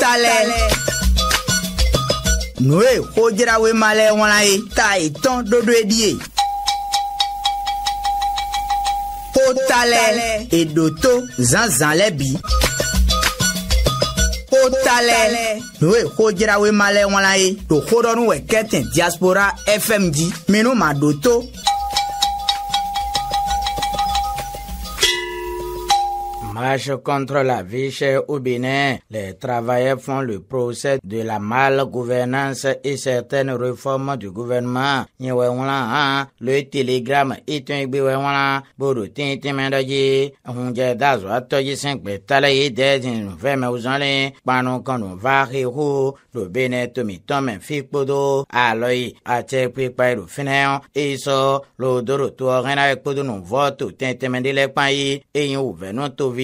talẹ̀. nùwé kó jẹ́ráwé malẹ̀ wọn la ye ta ìtàn dodo edi ye. kó talẹ̀ èdò tó zanzan lẹ́ bi. kó talẹ̀ nùwé kó jẹ́ráwé malẹ̀ wọn la ye tòkó dọ́nu wẹ̀ kẹ́tẹ̀ diaspora fm di minnu ma do tó marche contre la vie chez au Bénin. Les travailleurs font le procès de la mal-gouvernance et certaines réformes du gouvernement. Le télégramme est un biwewala, Borutin on Hunja Dazwatoji 5 Betalaye Dezin Vemeuzale, Panon Kanon Vahiru, le Bénin Tomitom Fikpodo, Aloy, Atekwi Pairu Finéon, Iso, Lodoro Touarenaï Kodonon Voto, et Pai, Eyin Uvenon Tovi,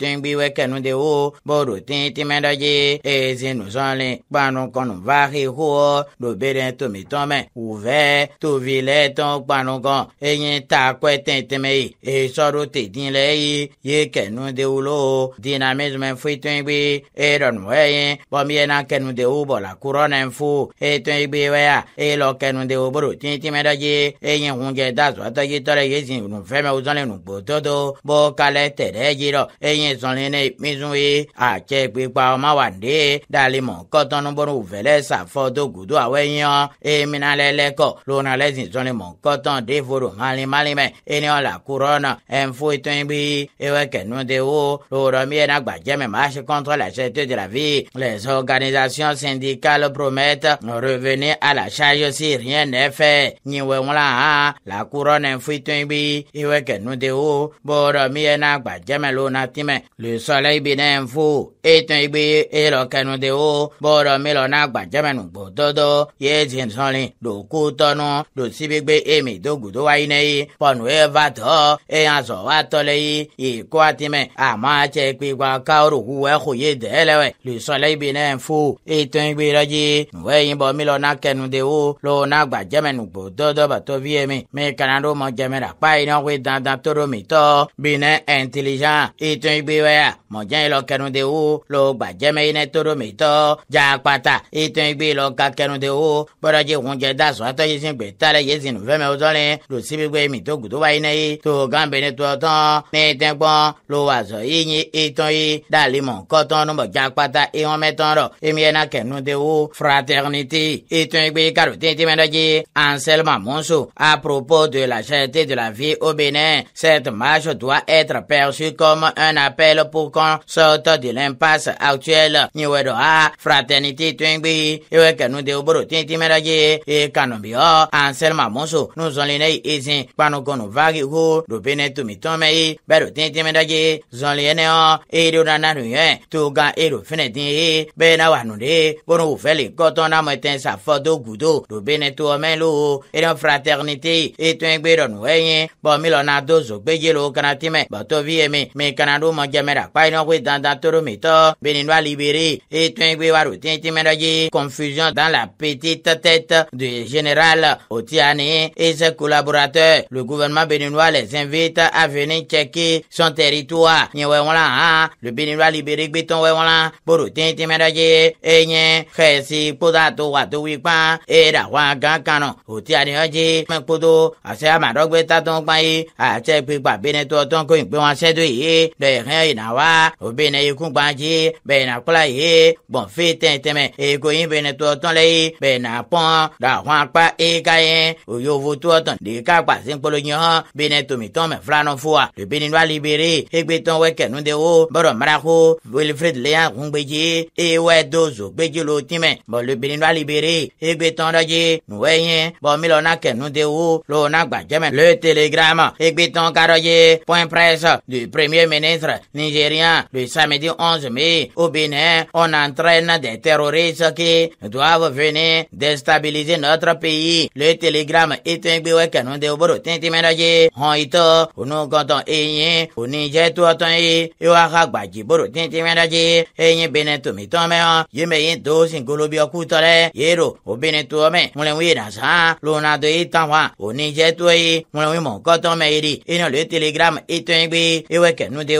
tẽngbi wɛkɛnude wo boro tẽ tɩmɛda ye e zĩnusõle kpãnu kõnu vaage hoo lo berẽ tʋmitõme uvɛ tʋvi lɛ tõog kpãnu gõ e yẽ taa kɔɛ tẽ tẽme ye e sɔdo tɩ dĩ lɛ ye ye kɛnude wulo dĩna mesme fɩ tõegbi e rɔn wɛ yẽ bõmb yɛna kɛnude wo bɔla kurɔnɛ fo e tõegbi e lɔ kɛnude wo boro tẽ tɩmɛda ye e yẽ hũngɛ da zoatɔ yetɔrɛ ye zĩnu vɛme wo zɔle nu mizɔlene mizu ye atsɛ gbegba mawande dalimɔ kɔtɔnubɔnu vɛlɛ safɔ do gudo awɛ yɔ eminalɛ lɛkɔ lonalɛ zizɔlimɔ kɔtɔn devoro malimalimɛ eniyan la kurɔna ɛnfoetɔngbi ewɛ kɛnudewo lorɔmiɛna gbadzɛmɛ maasi kɔntɔ la sɛte de la vie les organisations syndicales promettent revenir à la charge si rien n'est fait nyiwɛŋla hã la kurɔna ɛnfoetɔngbi ewɛ kɛnudewo bɔrɔmiɛna gbadzɛmɛ lona timɛ le e e soleil bina info etan igbe ero kẹnudẹ e o bọrọ mílíọnù agbàjẹmẹnu gbọdọdọ yẹ ti sọlin lòkú tọnu lòsibigbe èmi dógùdó wáyé náà yìí pọnù ẹ bá tọ ẹ yàn sọ wá tọlẹ yìí ìkó àtìmẹ àmọ́ àti ẹgbẹ wa káwọrọ wu ẹ kò yé dẹẹlẹwẹ le soleil bina info etan igbe rẹ yìí nùwẹ yìnbọ mílíọnù akẹnudẹ o lòun agbàjẹmẹnu gbọdọdọ bàtọ bí ẹmi mi kànáà ló mọ jẹmẹrà pààyàn wí dandan tó romi tọ bina intelligent etan igb gbewea mɔdze yi lɔ kɛnu de wo lo gbadzeme yi ne toɖo mi tɔ dza akpata etɔ yi gbe lɔ ka kɛnu de wo bɔdɔdzi ŋudze da zɔ atɔ yi si gbe ta le yezi nu fɛmɛ wotɔle lo sibi gbe mi to gudo wa yi ne ye to gan bene tɔ tɔn ne tɛ gbɔn lo wa zɔ yi nye etɔ ye dali mɔ kɔtɔn numɔ dza akpata ehɔn mɛ tɔn rɔ emi yɛna kɛnu wo fraternité appel pour qu'on sorte de l'impasse actuelle nyiwedo a fraternité tuyengbi iwe kanu de oboro tinti medagi e kanu biɔ anselma muso nuzɔnlina yi ezin kpanukunu vagi ko dobene tumitɔmɛ yi bɛdo tinti medagi zɔnliyɛnɛ ɔ eyido nananu yɛ tuga eyido fɛnɛ tin ye bɛɛ na wanu de bonu wofɛli kɔtɔn namɛtɛn safɔdo gudo dobene tuwɔmɛ lo eyido fraternité etuyengbi dɔnu wɛnyi bɔn milɔna dozo gbedze lo kana timɛ bɔtɔvi yɛ e mi mi kana do mɔ jɛmɛra kpayinɔkoe dandan toromitɔ béninois libéré et tuingbewaru tintimɛdɔji confusion dans la petite tête du général Otiani et ses collaborateurs le gouvernement béninois les invite à venir checker son territoire nyɛ wɛwɔla hã hein? le béninois libéré gbetɔn wɛwɔla boro tintimɛdɔji enye xɛsi kpodato watowi kpã eɖa hɔn gã kanɔ Otiani yɔji mɛkpodo ase amaɖɔgbe tatɔn kpã ye atsɛ gbegba bénitɔ tɔn ko ìgbéwɔnsɛ do ye ɖe hɛn yina wa o bena yekun gbadzi bena kpla ye gbɔnfe tɛntɛmɛ eko yin bena tɔ tɔn lɛ ye bena pɔn da hɔn akpa eka ye o yovo tɔ tɔn ɖeka gba se nkpolo nyi hɔn bena tomitɔn mɛ fila fo wa o bena nua libere egbetɔn wɛ kɛnu de wo bɔrɔ mara ko wilfred leya ŋungbedzi eye wɛ do zo gbedzi lo ti mɛ bɔn o bena nua libere egbetɔn dɔ dzi nuwɛ ye bɔn mi lɔ na kɛnu de wo lɔ na gbadzɛmɛ le telegram egbetɔn ka dɔ dzi point presse du premier ministre nigérien. Le samedi 11 mai, au Bénin, on entraîne des terroristes qui doivent venir déstabiliser notre pays. Le télégramme est un nous de oboro En Honito, nous comptons ayez, au Niger tout autant et au qui Haragbaji boro tintimenaje. Ayez Bénin tout mitomé, yemeyin dos ingolobi okutole, yero, au Bénin tout omé, mon l'envoie dans ça, l'on de itanwa, au Niger tout et, mon l'envoie mon coton meiri, et non le télégramme est un bi, et ouais que nous de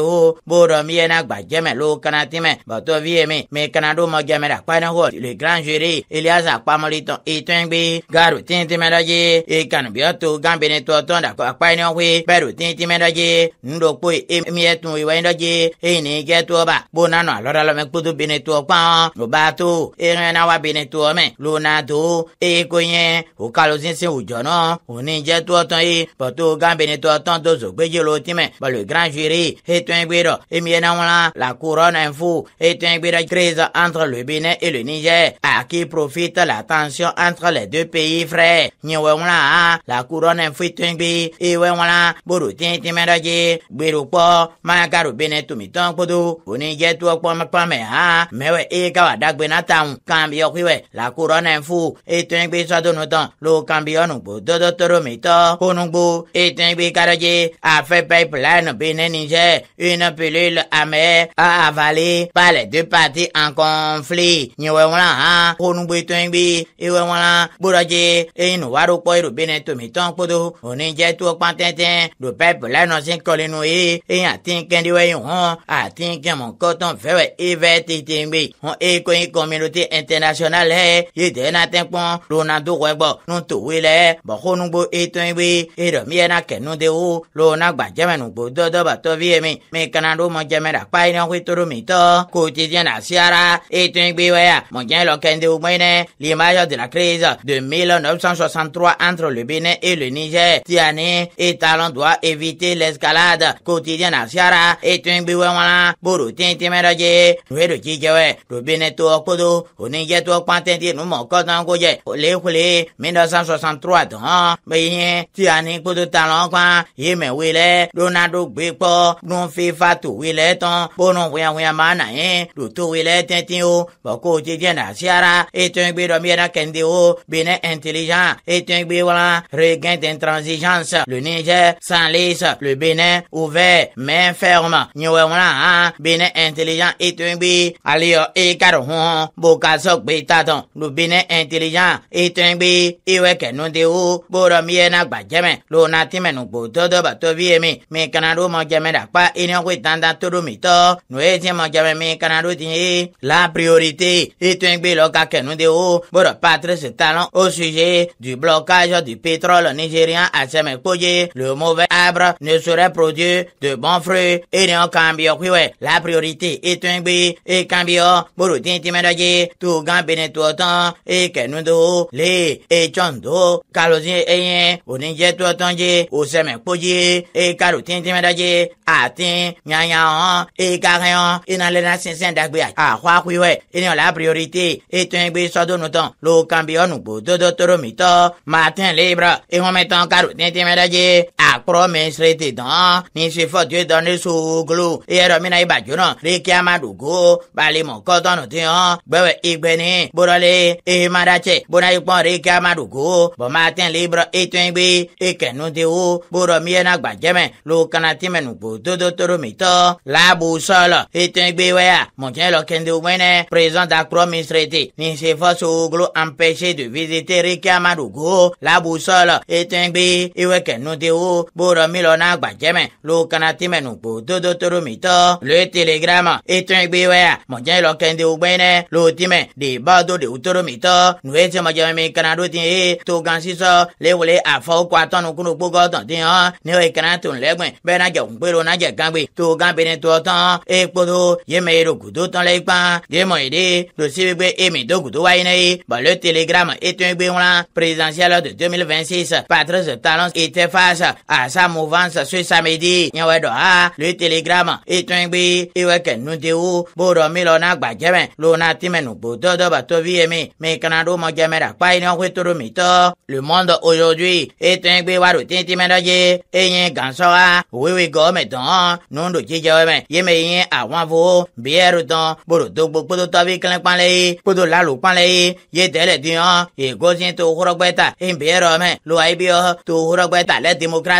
boro mi yena jeme lo kana time bɔtɔ vie mi mi kana ɖo mɔdzeme ɖe akpa ne hɔ le grand jury eliasa kpamolitɔn etɔngbe garu tintime ɖe dzi ekanubiɔ to gambene tɔtɔn ɖe akpa ne hɔe bɛru tintime ɖe dzi nuɖokpo emie tun iwɔ ɖe dzi eyi ne ke tɔ ba bo nanɔ alɔɖalɔme kpoto bene tɔ kpãn o ba to eŋɛ na wa bene me mɛ lona to eye ko nye o kalo sinsin o jɔnɔ o ni jɛ tɔtɔn ye bɔtɔ gambene tɔtɔn to zogbedze lo time le grand jury etɔngbe Gbeɖɔ emi na ŋlã la couronne info étant Gbeɖɔ crise entre le Bénin et le Niger à qui profite la tension entre les deux pays frères. Nyewe ŋlã la couronne info étant Gbe ewe ŋlã boro titi mɛ dɔ dzi Gbeɖɔ kpɔ mayakaro Bénin tomitɔn kpodo o Niger tó kpɔm kpɔmɛ hã mɛwɛ eye ka wa dagbe na ta ŋu kan bi yɔkuiwɛ la couronne info étant Gbe sɔdonu tɔn lo kan bi yɔnu gbódódó toro mitɔ konugbo étant Gbe kadɔ dzi afɛ pipeline Bénin Niger une une pilule amère à avaler par les deux parties en conflit. onu Nyewewala, Konubitungbi, Iwewala, Bouraje, et Inouaroupo, Irubine, Tomiton, Podo, Oninje, Tou, Pantintin, le peuple, là, nos incolinoué, et Atin, Kendiweyon, Atin, Kemon, Koton, Fewe, Ivet, Itingbi, on écoute communauté internationale, et d'un attempon, Ronaldo, Webo, non, Touile, Bokonumbo, Itungbi, Irumien, Kenudeo, Lona, Bajamanu, Bodo, Batov, Yemi, Meka, kana ɖo mɔdzɛmɛ ɖa kpa yi na hoe to ɖo mi tɔ ko ti diɛ na siara eto egbe wɛ ya mɔdzɛ lɔ kɛnde wo gbɛn nɛ l'image de la crise de mille neuf cent soixante trois entre le Bénin et le Niger tiani etalon doit éviter l'escalade ko ti diɛ na siara eto egbe wɛ wɔn la boro tɛntɛmɛ dɔ dze nue do tsi jɛ wɛ do Bénin to ɔkpodo onijɛ to ɔkpa tɛntɛ e numɔ kɔtɔn ko jɛ olekule mille neuf cent soixante trois dɔn meyin tiani kpodo talon kpa yemewele ronaldo gbekpɔ nufefa ba to we le tɔn kponu wɛwɛ ma na ye ɖoto we le tɛntɛn o bɔko ti dze na siara etɔn gbe dɔ miɛna kɛnde o benin intelligent etɔn gbe wala regain d'intransigeance le niger sans lisse le benin ouvert main ferme nyɔwɛ wala hã benin intelligent etɔn gbe aliyɔ ekari hɔn bokasɔ gbe tatɔn le benin intelligent etɔn gbe ewɛ kɛnu de o bo dɔ miɛna gbadzɛmɛ lo nati mɛnu gbɔdɔdɔ batɔ bi ye mi mi kana do mɔ jɛmɛ da kpa tanda toromitɔ nu ye tiɲɛ mɔ jaabi mi kana do ti ye la priorité etɔɛgbe lɔ ka kɛnu de o bɔrɔ patrice talon au sujet du blocage du pétrole nigérien à Semekpoje le mauvais arbre ne serait produit de bons fruits et ne cambio kwiwe la priorité etɔɛgbe et cambio bɔrɔ tintimɛdɔje tu gan bene tuɔtɔn e kɛnu e do le etsɔn do kalosi eyin onijɛ tuɔtɔn je o Semekpoje e kalo tintimɛdɔje ati nyanyawo oh, ekahɛwo oh, enalena sɛnsɛn dagbe axɔaxuiwɛ ah, eniola priorite etoegbe sɔdonutɔn lo kanbiɔnugbo dodotoromitɔ matɛn libre ehomɛtɔn karo tɛntɛmɛdadze akprɔmɛsirete tán níṣe fɔtí tán ní sogolo eyɛrɛ mina ibajona rekia madogo balimɔ kɔtɔnu ti hàn gbɛwɛ igbɛni borɔle ehimadatsɛ bona ikpɔn rekia madogo bɔmatɛn librɔ etɔɛgbe ekɛnute wo borɔ miyɛna gbadzɛmɛ lo kana tìmɛnugbo todotoromitɔ laabo sɔlɔ etɔɛgbe wɛya mɔtsɛ lɔ kɛntɛ wɛnɛ président akprɔmɛsirete níṣe fɔ sogolo empêché de visiter rekia madogo laabo sɔlɔ etɔɛgbe ewɛkɛnute wo boromilo na gbadzeme lokanatime nugbo dodotoromitɔ le telegrama etɔegbewoya mɔdze lɔ kɛnde wogbɛnɛ lotime debado dewutoromitɔ nuwetse mɔdzememi kana do tin ye togan sisɔ lewele afɔwo kɔ atɔnukunu gbogbo tɔn tin hɔn ne o kana to nlɛgbɛn bɛ na jɛ ŋugbero na jɛ gangbe togan bene tɔ tɔn ekpoto yeme yero gudo tɔn lɛ ikpan yemɔ yede losibigbe emi do gudo wa yi ne ye bɔlɔ telegrama etɔegbe ŋlã présidentielle de 2026 patrice talon était face asa movansa soe samedi nyawo dɔ ha le telegrama etɔngbe ewe ke nudewo bo dɔ mi lɔ na gbadzɛmɛ lo na tìmɛ nugbo dɔdɔ batɔ vi yɛmi mi kana ɖo mɔdzɛmɛ ɖa kpa yi ni wɔn koe toro mi tɔ le mɔndɔ aujourd'hui etɔngbe wa ɖo tìntìmɛ dɔ dzi eye gansɔ wa wewe gɔme dɔn nuɖo dzidzɛ wɛmɛ yeme yi àwọn avo biɛru dɔn boro dogbo kpoto tɔbi kelen kpalɛ ye kpoto lalo kpalɛ ye ye tɛlɛ dun yɔ egosi to horɔgbɛta ebiɛrɔ mɛ lo ayi bi yɔ to horɔgbɛta lɛ demokrati.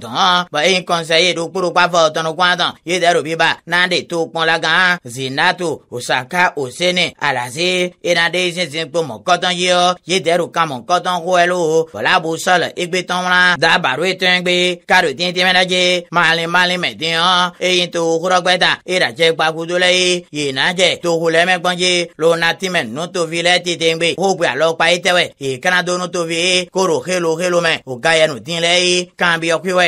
tõõ ba y kõnsa yeedu kpurukpa fao tõnd kõadã yeda robiba na n de tʋʋg kpõ la gãã zĩnda tʋ osaka osene alase y na de zĩzĩ kpomo kõtõ yɩ yeda ro kãmo kõtõ goɛlo fo la bʋ sɔl y gbe tõmrã da baro y tõegbe karo tẽ tẽme la je maale maale me tẽõ y yẽ tɩ hʋrɔgbɛda y ra jɛ gbakudo la ye yena jɛ tɩ hʋlɛme gbɔnje lona tɩme nutovi la tetẽngbe hʋgbe alɔkpa y tɛwɛ eh. y kãna do nutovi koro xelo xelo me o gaya nu tẽ la ye kãn bɩ yɔkɩ wɛ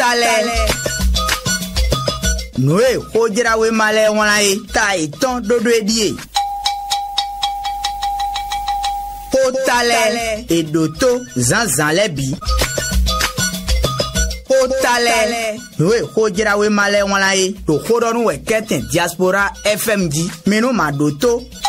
talɛ. nue eh, ko jirawe malɛ ŋɔna ye ta itɔn dodo edi ye. ko talɛ edoto zanzan lɛ bi. ko talɛ nue eh, ko jirawe malɛ ŋɔna ye to kodɔnu wɛ kɛtɛn diaspora fm di minnu ma do to.